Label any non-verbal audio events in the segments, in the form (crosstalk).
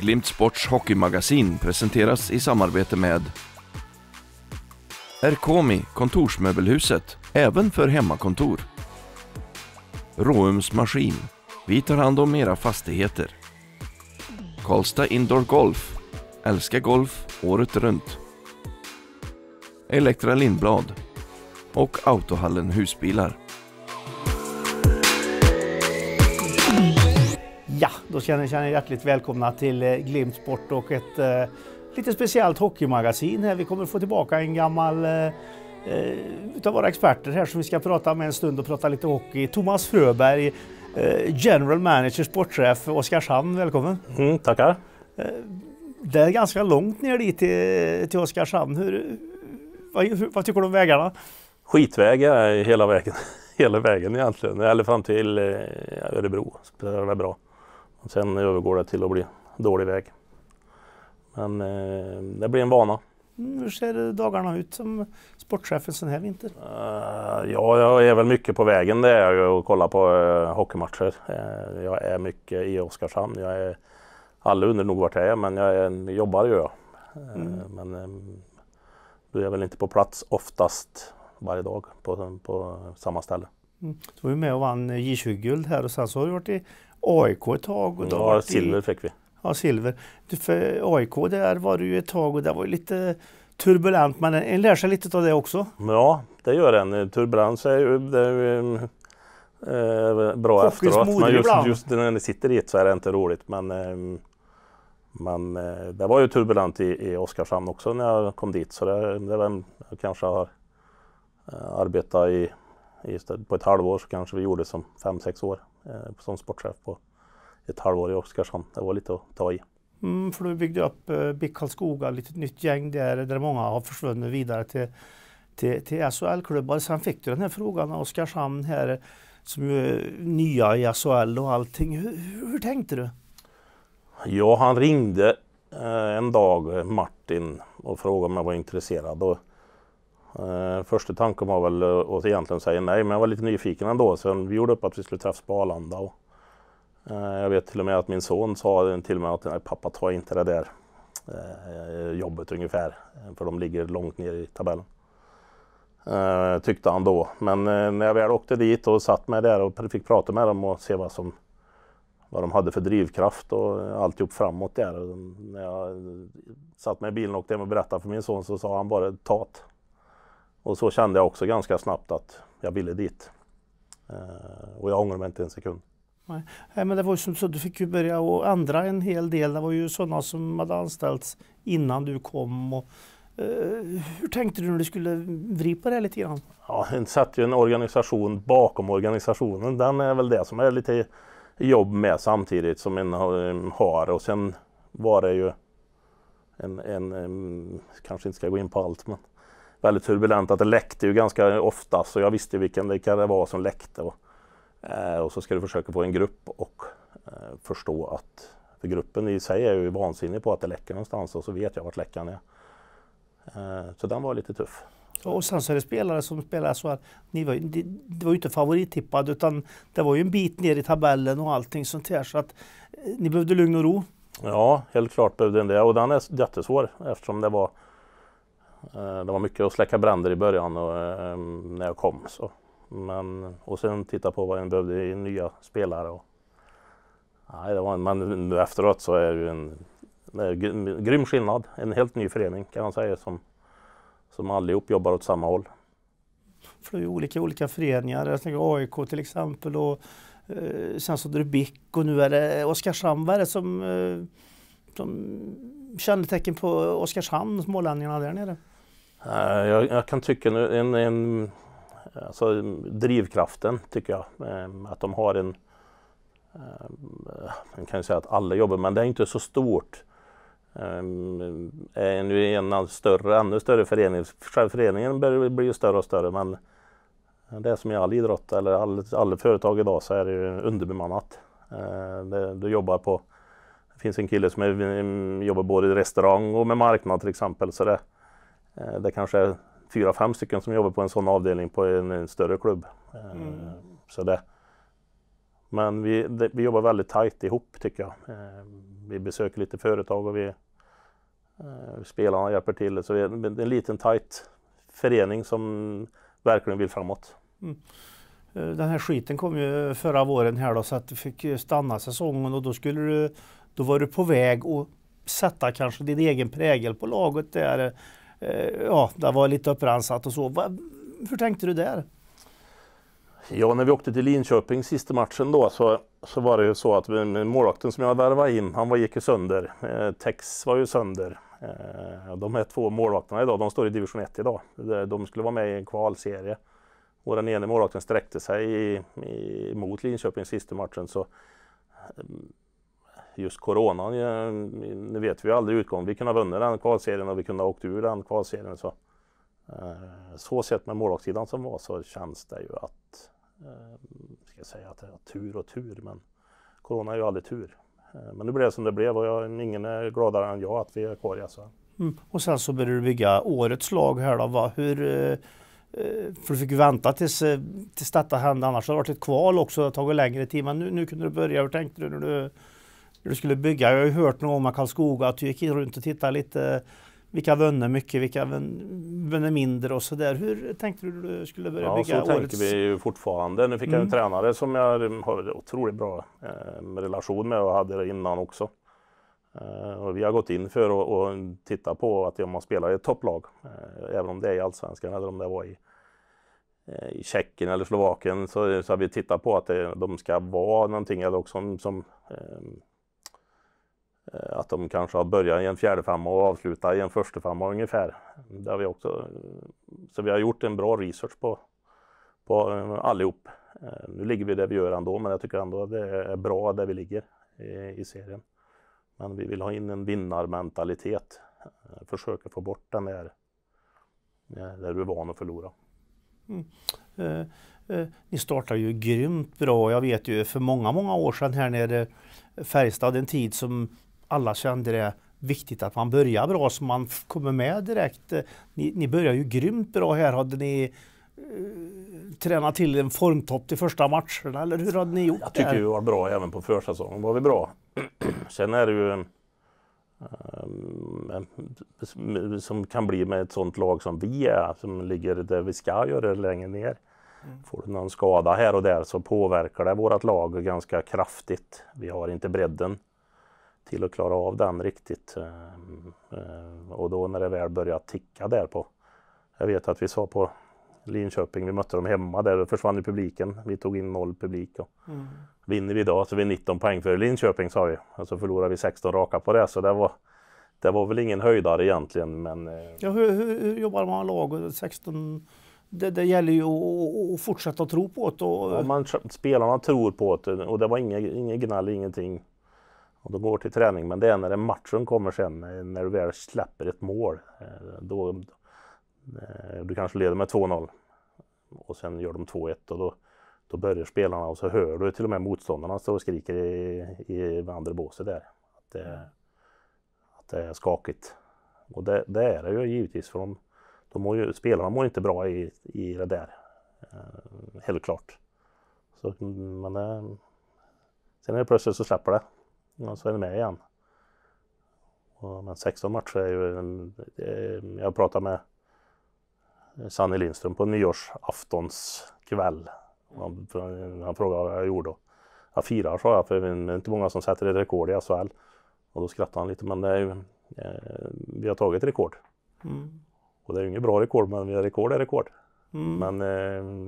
Glimt Sports hockeymagasin presenteras i samarbete med Erkomi, kontorsmöbelhuset, även för hemmakontor. Råums Maskin, vi tar hand om era fastigheter. Karlstad Indoor Golf, älskar golf året runt. Elektra Lindblad och Autohallen Husbilar. Då känner jag hjärtligt välkomna till eh, Glimt Sport och ett eh, lite speciellt hockeymagasin här. Vi kommer få tillbaka en gammal eh, eh, utav våra experter här som vi ska prata med en stund och prata lite hockey. Thomas Fröberg, eh, General Manager, sportchef Oskarshamn. Välkommen! Mm, tackar! Eh, det är ganska långt ner dit till, till Oskarshamn. Hur, vad, vad tycker du om vägarna? Skitvägar hela vägen (laughs) hela vägen egentligen, eller fram till eh, Örebro. Spelar det bra. Och sen övergår det till att bli dålig väg. Men eh, det blir en vana. Mm, hur ser dagarna ut som sportchef en sån här vinter? Uh, ja, jag är väl mycket på vägen. Det är jag och kollar på uh, hockeymatcher. Uh, jag är mycket i Oskarshamn. Jag är, alla undrar nog vart jag är, men jag är, jobbar ju jag. Mm. Men um, du är väl inte på plats oftast varje dag på, på samma ställe. Mm. Du var ju med och vann J20-guld här och sen så har du varit i AIK ett tag. Och då ja, silver i, fick vi. Ja, silver. För AIK där var du ju ett tag och det var ju lite turbulent, men en lär sig lite av det också. Ja, det gör en. Turbulens är ju eh, bra Fokus efteråt. Men just, just, när ni sitter i ett så är det inte roligt. Men, eh, men eh, det var ju turbulent i, i Oskarshamn också när jag kom dit. Så det, det var, jag kanske har eh, arbetat i, i, på ett halvår så kanske vi gjorde som fem sex år eh, som sportchef på ett halvår i Oskarshamn. Det var lite att ta i. Mm, för du byggde upp eh, BIK Karlskoga, lite nytt gäng där, där många har försvunnit vidare till, till, till SHL-klubbar. Sen fick du den här frågan av Oskarshamn här som är nya i SHL och allting. Hur, hur tänkte du? Ja, han ringde eh, en dag, Martin, och frågade om jag var intresserad. Och Eh, första tanken var väl eh, att egentligen säga nej, men jag var lite nyfiken ändå. Så vi gjorde upp att vi skulle träffas på Arlanda. Och, eh, jag vet till och med att min son sa till mig att pappa tar inte det där jobbet ungefär, för de ligger långt ner i tabellen. tyckte han då. Men när jag väl åkte dit och satt mig där och fick prata med dem och se vad som vad de hade för drivkraft och alltihop framåt där. Och när jag satt mig i bilen och åkte hem och berättade för min son så sa han bara tat. Och så kände jag också ganska snabbt att jag ville dit. Eh, och jag ångrar mig inte en sekund. Nej. Nej, men det var ju som så, du fick ju börja och ändra en hel del. Det var ju sådana som hade anställts innan du kom. Och, eh, hur tänkte du när du skulle vrida på det lite grann? Ja, en sätter ju en organisation bakom organisationen. Den är väl det som är lite jobb med samtidigt som en har. Och sen var det ju en, en, en kanske inte ska gå in på allt, men väldigt turbulent, att det läckte ju ganska ofta så jag visste vilken vilka det var som läckte. Och, eh, och så ska du försöka få en grupp och eh, förstå att, för gruppen i sig är ju vansinnig på att det läcker någonstans och så vet jag vart läckan är. Eh, så den var lite tuff. Och sen så är det spelare som spelar så att ni var, det, det var ju inte favorittippad utan det var ju en bit ner i tabellen och allting sånt här så att ni behövde lugn och ro. Ja, helt klart behövde den det och den är jättesvår eftersom det var Eh, det var mycket att släcka bränder i början och, ehm, när jag kom. Så. Men, och sen titta på vad en behövde i nya spelare. Och, nej, det var, men nu efteråt så är det en en grym skillnad. En helt ny förening kan man säga som, som allihop jobbar åt samma håll. För det är olika olika föreningar. Jag tänker AIK till exempel och eh, sen så Drubik och nu är det Oskarshamn. Vad är det som, eh, som kännetecken på Oskarshamn, smålänningarna där nere? Eh, jag, jag, kan tycka en, en alltså drivkraften tycker jag, ehm, att de har en, ehm, man kan ju säga att alla jobbar, men det är inte så stort. Ehm, är nu en större, ännu större förening, Själva föreningen blir ju större och större, men det är som i all idrott eller all, alla företag idag så är det underbemannat. Du jobbar på, det finns en kille som är, jobbar både i restaurang och med marknad till exempel, så det, Eh, det kanske är fyra, fem stycken som jobbar på en sån avdelning på en, en större klubb. Eh, mm. Så det. Men vi, det, vi jobbar väldigt tajt ihop tycker jag. Eh, vi besöker lite företag och vi, eh, spelarna hjälper till. Så vi är en, en liten tajt förening som verkligen vill framåt. Mm. Den här skiten kom ju förra våren här då så att du fick stanna säsongen och då skulle du, då var du på väg att sätta kanske din egen prägel på laget där. Eh, ja, det var lite upprensat och så. Va, hur tänkte du där? Ja, när vi åkte till Linköping sista matchen då så, så var det ju så att målvakten som jag värvade in, han var, gick ju sönder. Eh, Tex var ju sönder. Eh, de här två målvakterna idag, de står i division 1 idag. De skulle vara med i en kvalserie. Och den ene målvakten sträckte sig i, i, mot Linköping sista matchen så just coronan. Nu vet vi ju aldrig utgången. Vi kunde ha vunnit den kvalserien och vi kunde ha åkt ur den kvalserien. Så, eh, så sett med målvaktssidan som var så känns det ju att, eh, ska jag säga att det är tur och tur, men corona är ju aldrig tur. Eh, men nu blev det som det blev och jag, ingen är gladare än jag att vi är kvar i SHL. Mm. Och sen så började du bygga årets lag här då. Va? Hur, för du fick ju vänta tills, tills detta hände, annars hade det varit ett kval också, det hade tagit längre tid. Men nu, nu kunde du börja. Hur tänkte du när du hur du skulle bygga. Jag har ju hört något om att Karlskoga, att du gick runt och tittade lite vilka vänner mycket, vilka vänner mindre och sådär. Hur tänkte du du skulle börja ja, bygga Ja, så tänker vi ju fortfarande. Nu fick mm. jag en mm. tränare som jag har en otroligt bra eh, relation med och hade det innan också. Eh, och vi har gått in för att och titta på att om man spelar i ett topplag, eh, även om det är i Allsvenskan eller om det var i, eh, i Tjeckien eller Slovakien, så, så har vi tittat på att det, de ska vara någonting eller också som, som eh, Eh, att de kanske har börjat i en fjärde femma och avslutat i en första femma ungefär. har vi också, eh, så vi har gjort en bra research på, på eh, allihop. Nu ligger vi där vi gör ändå, men jag tycker ändå att det är bra där vi ligger i, i serien. Men vi vill ha in en vinnarmentalitet. Försöka få bort den där, där du är van att förlora. Mm. Eh, eh, ni startar ju grymt bra. Jag vet ju för många, många år sedan här nere Färjestad en tid som alla kände det viktigt att man börjar bra så man kommer med direkt. Eh, ni, ni börjar ju grymt bra här. Hade ni uh, tränat till en formtopp till första matcherna eller hur hade ni gjort? Jag tycker vi var bra även på försäsongen. Var vi bra. (clears throat) Sen är det ju en, um, ehm, som kan bli med ett sånt lag som vi är, som ligger där vi ska göra längre ner. Mm. Får du någon skada här och där så påverkar det vårt lag ganska kraftigt. Vi har inte bredden till att klara av den riktigt. Eh, eh, och då när det väl började ticka där på, jag vet att vi sa på Linköping, vi mötte dem hemma, där då försvann ju publiken. Vi tog in noll publik. Och mm. Vinner vi idag så är vi 19 poäng före Linköping sa vi. Och så förlorar vi 16 raka på det, så det var, det var väl ingen höjdare egentligen. Men... Eh, ja, hur, hur, hur jobbar man lag 16 det, det, gäller ju att fortsätta tro på det. Och... Ja, man, spelarna tror på det och det var inget gnäll, ingenting. Och de går till träning, men det är när matchen kommer sen, när du väl släpper ett mål. Eh, då, eh, du kanske leder med 2-0 och sen gör de 2-1 och då, då börjar spelarna och så hör du till och med motståndarna stå och skriker i, i andra båset där. Att det, att det är skakigt. Och det, det, är det ju givetvis för de, de mår ju, spelarna mår inte bra i, i det där. Eh, helt klart. Så, mm, men, eh, sen är det plötsligt så släpper det och så är ni med igen. Och, men 16 matcher är ju... Jag pratade med Sanny Lindström på nyårsaftonskväll. Han, han frågade vad jag gjorde. Jag firar, sa jag, för det är inte många som sätter ett rekord i SHL. Och då skrattade han lite, men det är ju, eh, vi har tagit rekord. Mm. Och det är ju inget bra rekord, men vi har rekord är rekord. Mm. Men eh,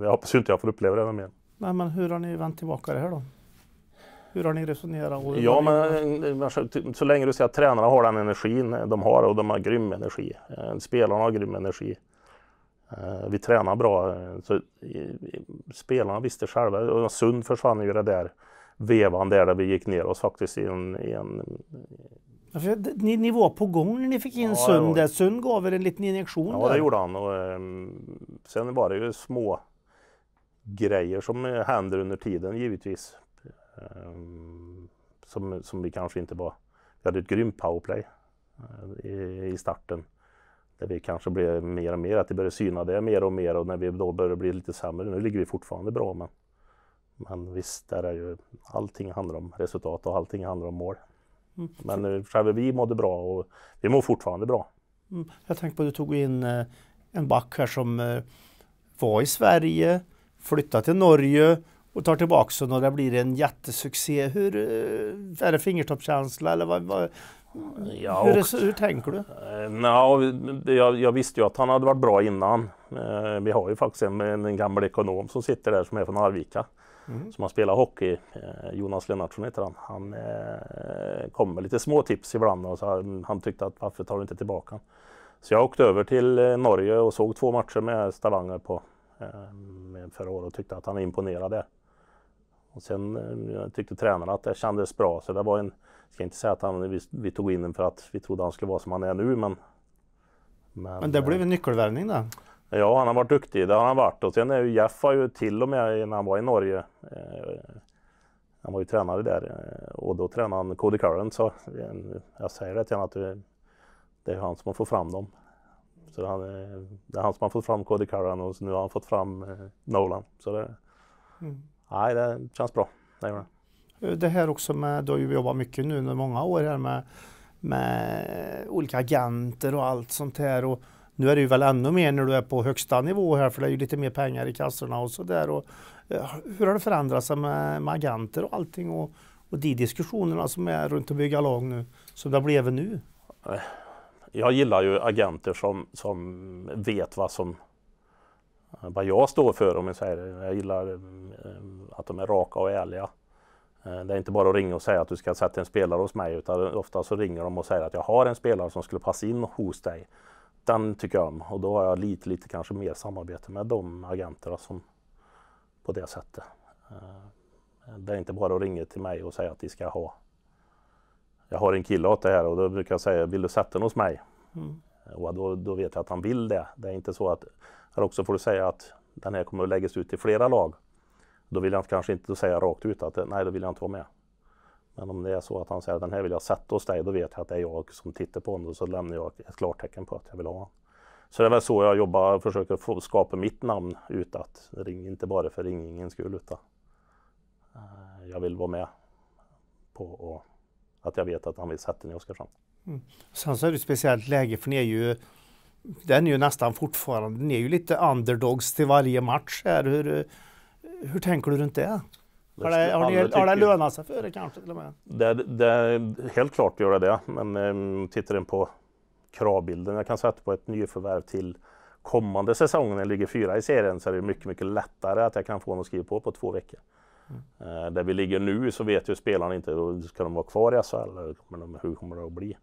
jag hoppas ju inte jag får uppleva det mer. Nej, men hur har ni vänt tillbaka det här då? Hur har ni resonerat? Ja, men eh, alltså, så länge du ser att tränarna har den energin eh, de har och de har grym energi. Eh, spelarna har grym energi. Vi tränar bra. Så spelarna visste själva. Sund försvann ju det där vevan där, där vi gick ner oss faktiskt i en... I en... ni, ni, var på gång när ni fick in ja, Sund. Var... Sund gav er en liten injektion. Ja, där. det gjorde han. Och, ehm, sen var det ju små grejer som händer under tiden givetvis Ehm, som, som vi kanske inte var... Vi hade ett grymt powerplay eh, i, i starten. Där vi kanske blev mer och mer, att det började syna det mer och mer och när vi då började bli lite sämre, nu ligger vi fortfarande bra men, men visst, där är ju, allting handlar om resultat och allting handlar om mål. Mm. Men eh, själva vi mådde bra och vi mår fortfarande bra. Mm. Jag tänkte på att du tog in eh, en back här som var i Sverige, flyttade till Norge, och tar tillbaka den och det blir en jättesuccé. Hur, eh, är det fingertoppskänsla eller vad, vad ja, hur, och, hur, tänker du? Eh, ja, jag, jag, visste ju att han hade varit bra innan. Eh, vi har ju faktiskt en, en gammal ekonom som sitter där som är från Arvika. Mm. som har spelat hockey. Jonas Lennartsson heter han. Han eh, kom med lite små tips ibland och så han, han tyckte att varför tar du inte tillbaka han? Så jag åkte över till Norge och såg två matcher med Stavanger på eh, förra året och tyckte att han imponerade. Och sen eh, jag tyckte tränarna att det kändes bra, så det var en... Jag ska inte säga att han, vi, vi tog in honom för att vi trodde han skulle vara som han är nu, men... Men, men det blev eh, en nyckelvärvning då? Ja, han har varit duktig, det har han varit. Och sen är ju Jeff ju till och med när han var i Norge, eh, han var ju tränare där eh, och då tränade han Cody Curran. Så jag säger det till honom att det är han som har fått fram dem. Så han, det är han som har fått fram Cody Curran och nu har han fått fram Nolan. Så det, mm nej, det känns bra. Det, gör det. det här också med, du har ju jobbat mycket nu under många år här med, med olika agenter och allt sånt här. Och nu är det ju väl ännu mer när du är på högsta nivå här för det är ju lite mer pengar i kassorna och sådär. Och, eh, hur har det förändrats med, med agenter och allting och, och de diskussionerna som är runt att bygga lag nu, som det har blivit nu? Eh, jag gillar ju agenter som, som vet vad som vad jag står för om jag säger det. Jag gillar eh, att de är raka och ärliga. Eh, det är inte bara att ringa och säga att du ska sätta en spelare hos mig utan ofta så ringer de och säger att jag har en spelare som skulle passa in hos dig. Den tycker jag om och då har jag lite, lite kanske mer samarbete med de agenterna som på det sättet. Eh, det är inte bara att ringa till mig och säga att de ska ha. Jag har en kille åt det här och då brukar jag säga, vill du sätta den hos mig? Mm. Eh, och då, då vet jag att han vill det. Det är inte så att, här också får du säga att den här kommer att läggas ut till flera lag. Då vill jag kanske inte säga rakt ut att nej, då vill jag inte vara med. Men om det är så att han säger den här vill jag sätta hos dig, då vet jag att det är jag som tittar på honom och så lämnar jag ett klartecken på att jag vill ha honom. Så det är väl så jag jobbar, försöker få, skapa mitt namn utåt. Ring inte bara för ringingens skull utan eh, jag vill vara med på och, att jag vet att han vill sätta den i Oskarshamn. Mm. Sen så är det ett speciellt läge för ni är ju den är ju nästan fortfarande, ni är ju lite underdogs till varje match här. Hur, hur tänker du runt det? har det, har, ni, har det lönat sig för er kanske till och med? Det, det, helt klart gör det det, men um, tittar den på kravbilden, jag kan sätta på ett nyförvärv till kommande säsongen, jag ligger fyra i serien, så är det mycket, mycket lättare att jag kan få honom att skriva på på två veckor. Mm. Uh, där vi ligger nu så vet ju spelarna inte, ska de vara kvar i SHL? Hur kommer det att bli?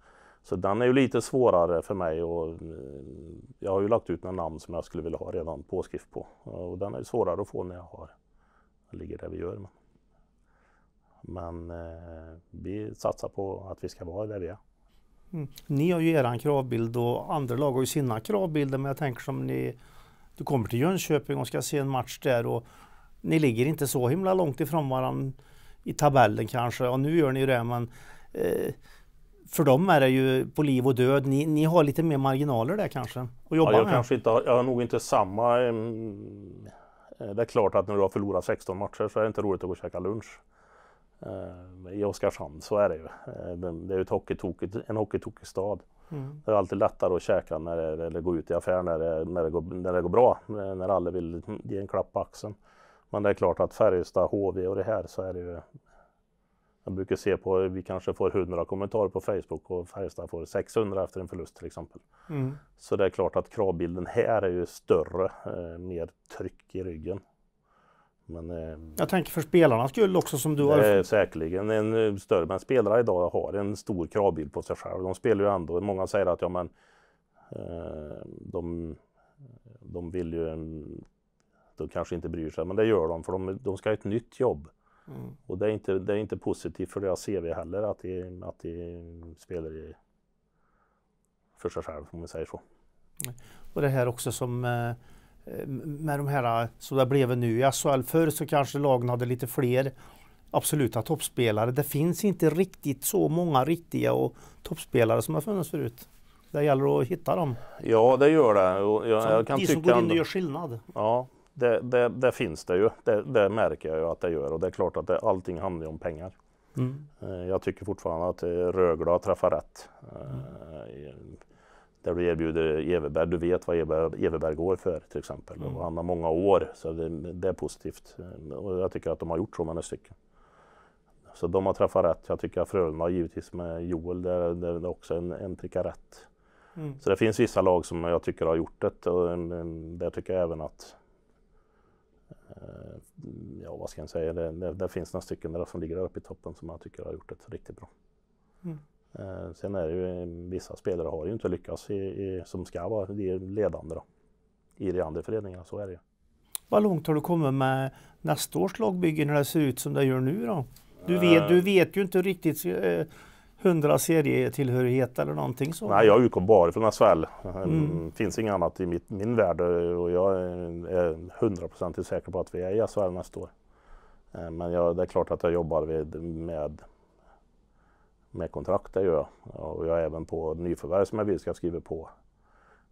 Så den är ju lite svårare för mig och eh, jag har ju lagt ut några namn som jag skulle vilja ha redan påskrift på. Och den är ju svårare att få när jag har ligger där vi gör. Men, eh, vi satsar på att vi ska vara där vi är. Mm. Ni har ju eran kravbild och andra lag har ju sina kravbilder men jag tänker som ni du kommer till Jönköping och ska se en match där och ni ligger inte så himla långt ifrån varandra i tabellen kanske och nu gör ni ju det men eh, för dem är det ju på liv och död. Ni, ni har lite mer marginaler där kanske? Att jobba ja, jag med. Kanske inte, jag har nog inte samma um Eh, det är klart att när du har förlorat 16 matcher så är det inte roligt att gå och käka lunch. Eh, I Oskarshamn, så är det ju. Eh, det är ju en hockeytokig stad. Mm. Det är alltid lättare att käka när det, eller gå ut i affären när det, när, det när det går bra, när alla vill ge en klapp på axeln. Men det är klart att Färjestad, HV och det här så är det ju jag brukar se på, vi kanske får 100 kommentarer på Facebook och Färjestad får 600 efter en förlust till exempel. Mm. Så det är klart att kravbilden här är ju större, eh, mer tryck i ryggen. Men, eh, jag tänker för spelarnas skull också som du har... Eh, säkerligen en eh, större, men spelare idag har en stor kravbild på sig själv. De spelar ju ändå, många säger att ja men eh, de, de vill ju, de kanske inte bryr sig, men det gör de för de, de ska ha ett nytt jobb. Mm. Och det är, inte, det är inte positivt för deras CV heller att de, att de spelar i, för sig själv om vi säger så. Och det här också som eh, eh, med de här som det blev nu i SHL. Förr så kanske lagen hade lite fler absoluta toppspelare. Det finns inte riktigt så många riktiga och toppspelare som har funnits förut. Det gäller att hitta dem. Ja, det gör det. Jag, jag kan de som tycka går in och gör skillnad. Ja, det, det, det, finns det ju. Det, det, märker jag ju att det gör och det är klart att det, allting handlar om pengar. Mm. Eh, jag tycker fortfarande att eh, Rögle har träffat rätt. Mm. Eh, där du erbjuder Everberg, du vet vad Everberg går för till exempel. Mm. Och han har många år så det, är positivt. Och jag tycker att de har gjort så många stycken. Så de har träffat rätt. Jag tycker att Frölunda givetvis med Joel, det är också en, en pricka rätt. Mm. Så det finns vissa lag som jag tycker har gjort det och där tycker jag även att Eh, ja, vad ska jag säga, det, det, det, finns några stycken där som ligger där uppe i toppen som jag tycker har gjort det riktigt bra. Mm. Eh, sen är det ju, vissa spelare har ju inte lyckats i, i, som ska vara de ledande då, i de andra föreningarna, så är det ju. Vad långt har du kommit med nästa års lagbygge när det ser ut som det gör nu då? Du eh. vet, du vet ju inte riktigt eh, hundra serietillhörighet eller någonting så? Nej, jag utgår bara från SHL. Det mm. mm. finns inget annat i mitt, min värld eh, och jag är 100% säker på att vi är i SHL nästa år. Eh, men jag, det är klart att jag jobbar vid, med, med kontrakt, det gör jag. Och jag är även på nyförvärv som jag vill ska skriva på.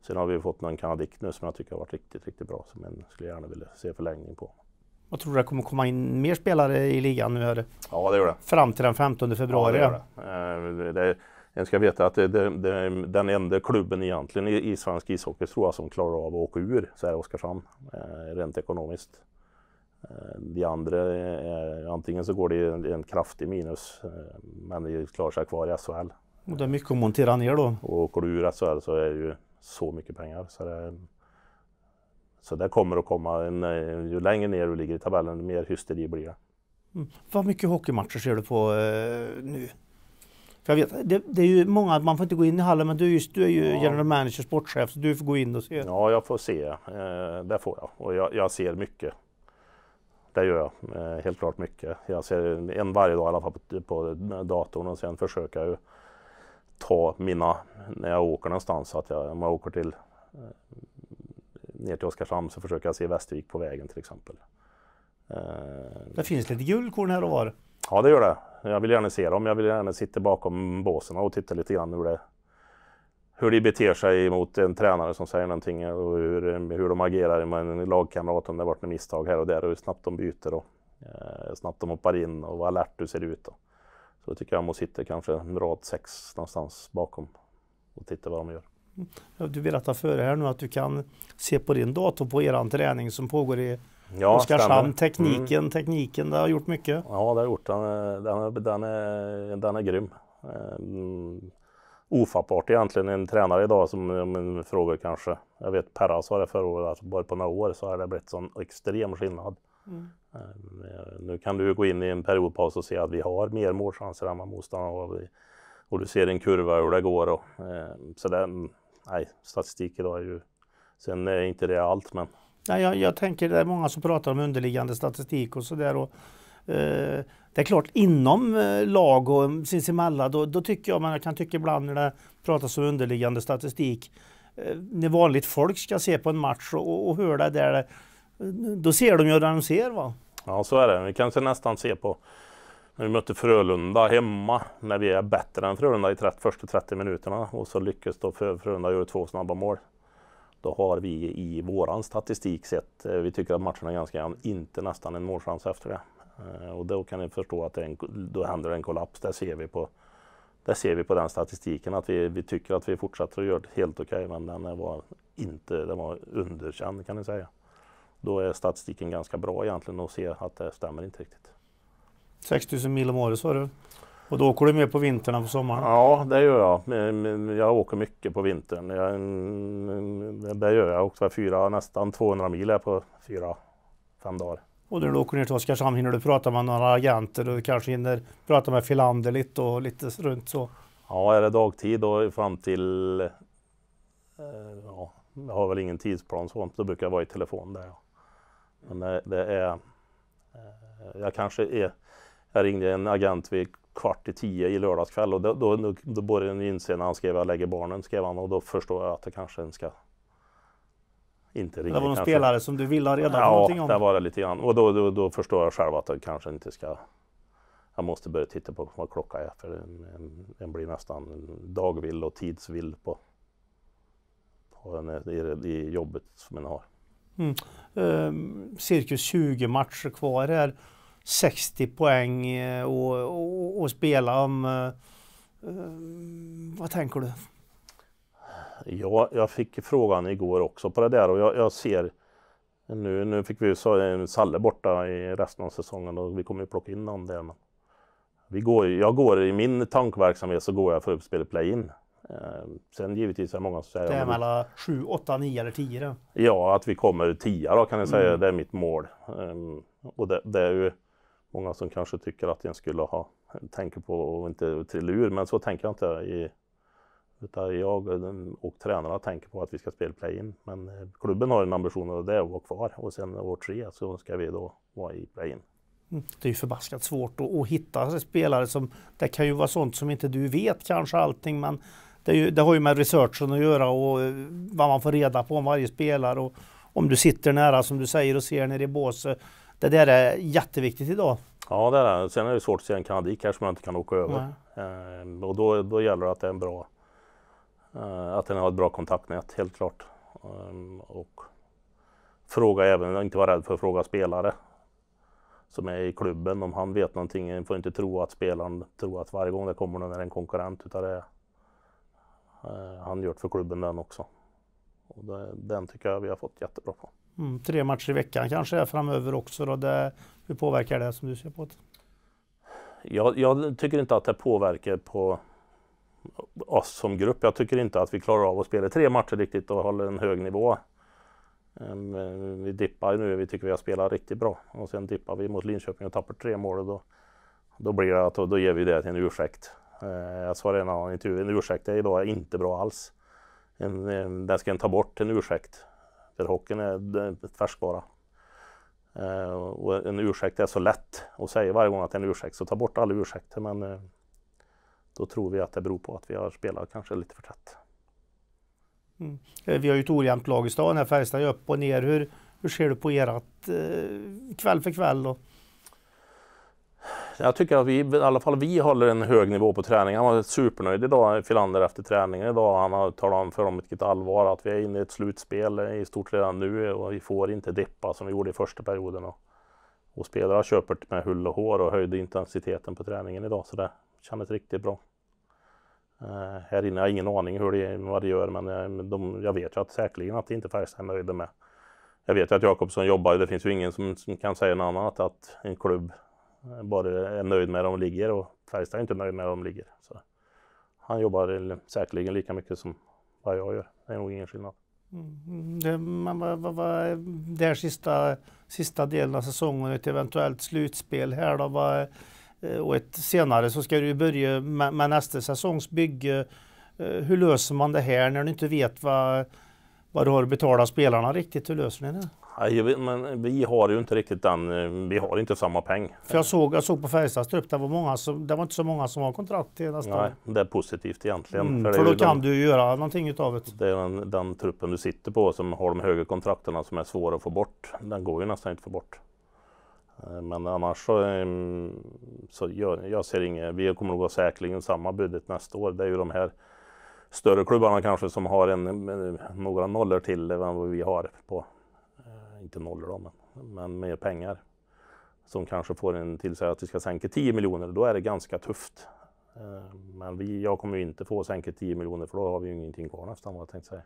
Sen har vi fått någon kanadik nu som jag tycker har varit riktigt, riktigt bra som jag skulle gärna vilja se förlängning på. Vad tror du, det kommer komma in mer spelare i ligan nu? Här? Ja, det gör det. Fram till den 15 februari? Ja, det gör det. En eh, ska veta att det, det, det, den enda klubben egentligen i, i svensk ishockey tror jag som klarar av att åka ur, så är Oskarshamn, eh, rent ekonomiskt. Eh, de andra, eh, antingen så går det en, en kraftig minus, eh, men de klarar sig kvar i SHL. Och det är mycket att montera ner då? Och åker du ur SHL så är det ju så mycket pengar. Så det, så det kommer att komma, en, eh, ju längre ner du ligger i tabellen, mer hysteri blir det. Mm. Vad mycket hockeymatcher ser du på eh, nu? För jag vet, det, det, är ju många, man får inte gå in i hallen, men du, just, du är ju ja. general manager, sportchef, så du får gå in och se. Ja, jag får se. Eh, det får jag. Och jag, jag ser mycket. Det gör jag, eh, helt klart mycket. Jag ser en varje dag i alla fall på, på datorn och sen försöker jag ju ta mina, när jag åker någonstans, att jag, om jag åker till eh, ner till Oskarshamn så försöker jag se Västervik på vägen till exempel. Eh, det finns lite guldkorn här och var. Ja, det gör det. Jag vill gärna se dem. Jag vill gärna sitta bakom båsen och titta lite grann hur det, hur de beter sig mot en tränare som säger någonting och hur, hur de agerar med en lagkamrat om det varit något misstag här och där och hur snabbt de byter och eh, snabbt de hoppar in och vad alert du ser ut. Då. Så då tycker jag man sitter kanske en rad sex någonstans bakom och titta vad de gör. Du berättade före här nu att du kan se på din dator på eran träning som pågår i ja, Oskarshamn. Mm. Tekniken, mm. tekniken, det har gjort mycket. Ja, det har gjort. Den, den, den, är, den är grym. Mm. Ofattbart egentligen en tränare idag som frågar kanske. Jag vet Perra sa det förra året, alltså bara på några år så har det blivit sån extrem skillnad. Mm. Eh, nu kan du gå in i en periodpaus och se att vi har mer målchanser än vad motståndarna har. Och du ser en kurva hur det går. Och, eh, så det, nej, statistik idag är ju... Sen är inte det allt, men... Nej, jag, jag tänker det är många som pratar om underliggande statistik och sådär. Eh, det är klart, inom eh, lag och sinsemellan, då, då tycker jag, man kan tycka ibland när det pratas om underliggande statistik, eh, när vanligt folk ska se på en match och, och hör det där, eh, då ser de ju det de ser. Va? Ja, så är det. Vi kanske nästan ser på när vi mötte Frölunda hemma, när vi är bättre än Frölunda i 30, första 30 minuterna och så lyckas då Frölunda göra två snabba mål. Då har vi i våran statistik sett, eh, vi tycker att matchen är ganska jämn, inte nästan en målchans efter det. Eh, och då kan ni förstå att en, då händer en kollaps. det ser vi på, där ser vi på den statistiken att vi, vi tycker att vi fortsätter att göra det helt okej, okay, men den var, inte, den var underkänd kan ni säga. Då är statistiken ganska bra egentligen och se att det stämmer inte riktigt. 6000 mil om året sa du? Och då åker du mer på vintern än på sommaren? Ja, det gör jag. Jag åker mycket på vintern. Jag, mm, mm, det gör jag. Jag fyra, nästan 200 mil här på fyra, fem dagar. Och när du åker ner till Oskarshamn hinner du prata med några agenter och kanske hinner prata med Filander lite och lite runt så? Ja, är det dagtid och fram till... Eh, ja, jag har väl ingen tidsplan så, då brukar jag vara i telefon där. Ja. Men det, det är... Eh, jag kanske är jag ringde en agent vid kvart i tio i lördags kväll och då, då, då började han inse när han skrev att jag lägger barnen, skrev han och då förstår jag att det kanske ska inte ringa. Det var någon kanske. spelare som du ville ha reda på ja, någonting om? Ja, det var det lite grann och då, då, då, förstår jag själv att jag kanske inte ska jag måste börja titta på vad klockan är för den, blir nästan dagvill och tidsvill på, på en, i, i jobbet som en har. Mm. Um, cirkus 20 matcher kvar här. 60 poäng eh, och, och, och spela om... Eh, eh, vad tänker du? Ja, jag fick frågan igår också på det där och jag, jag ser nu, nu fick vi ju Salle borta i resten av säsongen och vi kommer ju plocka in någon där. Men vi går, jag går, I min tankverksamhet så går jag för uppspel play-in. sen givetvis är det många som säger... Det är mellan 7, 8, 9 eller 10 då? Ja, att vi kommer 10 då kan jag säga. Mm. Det är mitt mål. Ehm, och det, det är ju många som kanske tycker att en skulle ha, tänkt på att inte trilla ur, men så tänker jag inte. I, utan jag och tränarna tänker på att vi ska spela play-in. Men eh, klubben har en ambition och det är att vara kvar och sen år tre så ska vi då vara i play-in. Mm. Det är ju förbaskat svårt att, att, hitta spelare som, det kan ju vara sånt som inte du vet kanske allting men det, ju, det har ju med researchen att göra och eh, vad man får reda på om varje spelare och om du sitter nära som du säger och ser nere i båset det där är jätteviktigt idag. Ja, det är det. Sen är det svårt att se en kanadik här som man inte kan åka över. Ehm, och då, då gäller det att det är en bra, eh, att den har ett bra kontaktnät, helt klart. Ehm, och fråga även, inte vara rädd för att fråga spelare som är i klubben om han vet någonting. Man får inte tro att spelaren tror att varje gång det kommer någon är en konkurrent utan det är, eh, han gjort för klubben den också. Och det, den tycker jag vi har fått jättebra på. Mm, tre matcher i veckan kanske är framöver också. Då. Det, hur påverkar det som du ser på det? Jag, jag, tycker inte att det påverkar på oss som grupp. Jag tycker inte att vi klarar av att spela tre matcher riktigt och hålla en hög nivå. Ehm, vi dippar nu, vi tycker vi har spelat riktigt bra och sen dippar vi mot Linköping och tappar tre mål. Och då, då blir det att då ger vi det till en ursäkt. Ehm, jag sa det i en annan intervju, en ursäkt är idag inte bra alls. En, ehm, en, den ska en ta bort, en ursäkt. För hockeyn är färskvara. Eh, och en ursäkt är så lätt att säga varje gång att det är en ursäkt, så ta bort alla ursäkter. Men eh, då tror vi att det beror på att vi har spelat kanske lite för tätt. Mm. Eh, vi har ju ett ojämnt lag i stan här, Färjestad är upp och ner. Hur, hur ser du på ert eh, kväll för kväll? då? jag tycker att vi, i alla fall vi håller en hög nivå på träningen. Han var supernöjd idag, Filander, efter träningen idag. Han har talat om för dem vilket allvar, att vi är inne i ett slutspel i stort redan nu och vi får inte deppa som vi gjorde i första perioden. Och, och spelarna köper med hull och hår och höjde intensiteten på träningen idag, så det kändes riktigt bra. Uh, här inne, har jag ingen aning hur det, vad det gör, men eh, de, jag vet ju att säkerligen att inte Färjestad är nöjda med jag vet ju att Jakobsson jobbar, det finns ju ingen som, som kan säga något annat, att en klubb bara är nöjd med de ligger och Färjestad är inte nöjd med de ligger. Så han jobbar säkerligen lika mycket som vad jag gör. Det är nog ingen skillnad. Mm. mm. vad, är den sista, sista delen av säsongen, ett eventuellt slutspel här då? Vad, eh, och ett senare så ska du börja med, med nästa säsongs bygge. Eh, hur löser man det här när du inte vet vad, vad du har att betala spelarna riktigt? Hur löser ni det? men vi har ju inte riktigt den, eh, vi har inte samma peng. För jag såg, jag såg på Färjestads trupp, det var, många som, det var inte så många som har kontrakt till nästa år. Nej, det är positivt egentligen. Mm, för, för då kan den, du göra någonting utav det. Det är den, den, truppen du sitter på som har de högre kontrakterna som är svåra att få bort. Den går ju nästan inte att få bort. Eh, men annars så, ehm, så jag, jag ser inget, vi kommer nog ha säkerligen samma budget nästa år. Det är ju de här större klubbarna kanske som har en, eh, några nollor till än vad vi har på inte nollor då, men, men mer pengar som kanske får en till sig att vi ska sänka 10 miljoner, då är det ganska tufft. Eh, men vi, jag kommer ju inte få sänka 10 miljoner för då har vi ju ingenting kvar nästan vad jag tänkte säga.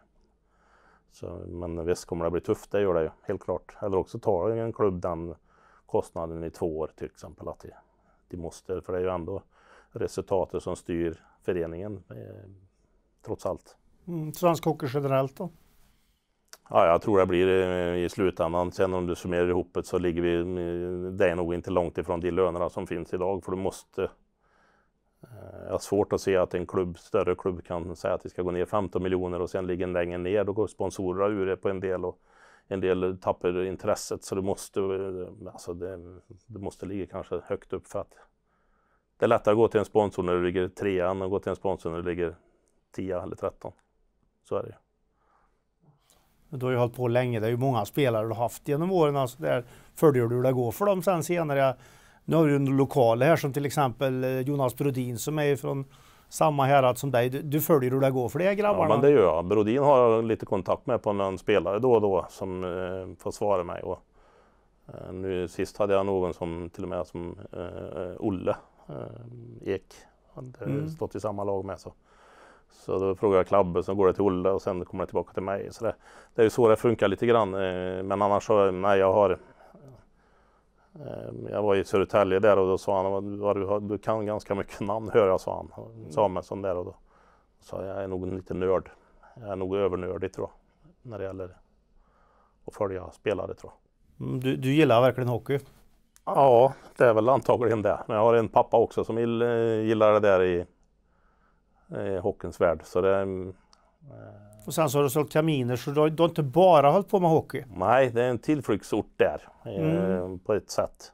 Så, men visst kommer det bli tufft, det gör det ju helt klart. Eller också tar en klubb den kostnaden i två år till exempel. Att de, de måste, för det är ju ändå resultatet som styr föreningen eh, trots allt. Mm, svensk hockey generellt då? Ja, jag tror det blir eh, i slutändan. Sen om du summerar ihop det så ligger vi, eh, det är nog inte långt ifrån de lönerna som finns idag. För du måste, eh, jag har svårt att se att en klubb, större klubb kan säga att vi ska gå ner 15 miljoner och sen ligger en längre ner. Då går sponsorerna ur det på en del och en del tappar intresset. Så du måste, alltså det, det måste ligga kanske högt upp för att det är lättare att gå till en sponsor när du ligger trean än att gå till en sponsor när du ligger tia eller tretton. Så är det ju. Du har ju hållit på länge. Det är ju många spelare du har haft genom åren. Alltså där följer du hur det går för dem sen senare. Nu har du en lokal här som till exempel eh, Jonas Brodin som är från samma härad som dig. Du, du följer hur det går för de här grabbarna? Ja, men det gör jag. Brodin har jag lite kontakt med på någon spelare då och då som eh, får svara mig. Och, eh, nu sist hade jag någon som till och med som eh, eh Olle eh, Ek. Han hade mm. stått i samma lag med. Så. Så då frågar jag Klabbe, sen går det till Olle och sen kommer det tillbaka till mig. Så det, det är ju så det funkar lite grann. Eh, men annars så, nej jag har eh, jag var i Södertälje där och då sa han, du, du kan ganska mycket namn hör jag, sa han. Mm. Samuelsson där och då sa jag, jag är nog lite nörd. Jag är nog övernördig tror jag, när det gäller att följa spelare tror jag. Mm, du, du gillar verkligen hockey? Ja, det är väl antagligen det. Men jag har en pappa också som gillar eh, det där i i eh, hockeyns värld. Så det, mm, eh. och sen så har du sålt kaminer, så du har, du har inte bara hållit på med hockey? Nej, det är en tillflyktsort där eh, mm. på ett sätt.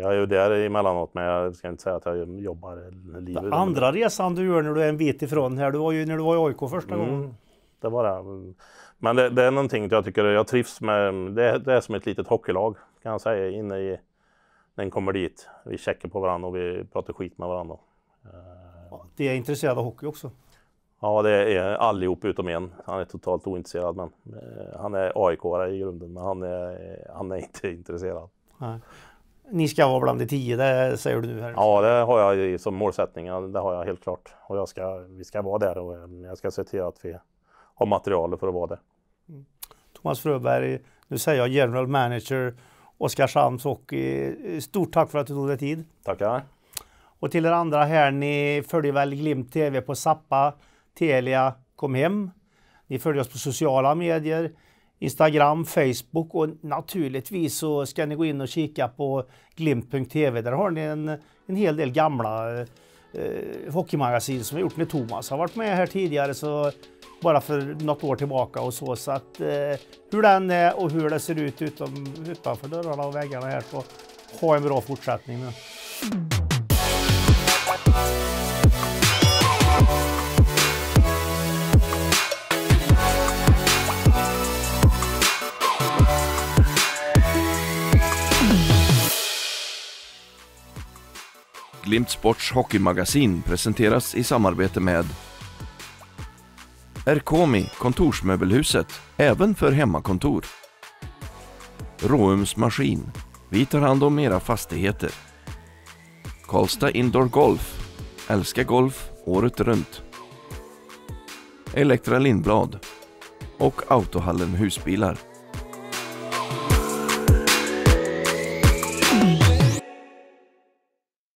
Jag är ju där emellanåt, men jag ska inte säga att jag jobbar livet. Den andra resan du gör när du är en bit ifrån här, du var ju när du var i AIK första mm, gången. Det var det. Men det, det, är någonting jag tycker jag trivs med. Det, det, är som ett litet hockeylag kan jag säga inne i, när en kommer dit. Vi checkar på varandra och vi pratar skit med varandra. Det är intresserad av hockey också. Ja, det är allihop utom en. Han är totalt ointresserad. Men, eh, han är aik i grunden, men han är, han är inte intresserad. Nej. Ni ska vara bland de tio, det säger du nu här. Ja, det har jag som målsättning. Det har jag helt klart. Och jag ska, vi ska vara där och eh, jag ska se till att vi har materialet för att vara det. Mm. Thomas Fröberg, nu säger jag general manager Oskarshamns hockey. Stort tack för att du tog dig tid. Tackar. Och till er andra här, ni följer väl Glimt TV på Zappa, Telia, Kom Hem. Ni följer oss på sociala medier, Instagram, Facebook och naturligtvis så ska ni gå in och kika på glimt.tv. Där har ni en, en hel del gamla eh, hockeymagasin som vi gjort med Thomas. har varit med här tidigare så bara för något år tillbaka och så. Så att eh, hur den är och hur det ser ut utom, utanför dörrarna och väggarna här så ha en bra fortsättning nu. Glimt Sports hockeymagasin presenteras i samarbete med Erkomi, kontorsmöbelhuset, även för hemmakontor. Råums Maskin, vi tar hand om era fastigheter. Karlstad Indoor Golf, älska golf året runt. Elektra Lindblad och Autohallen Husbilar.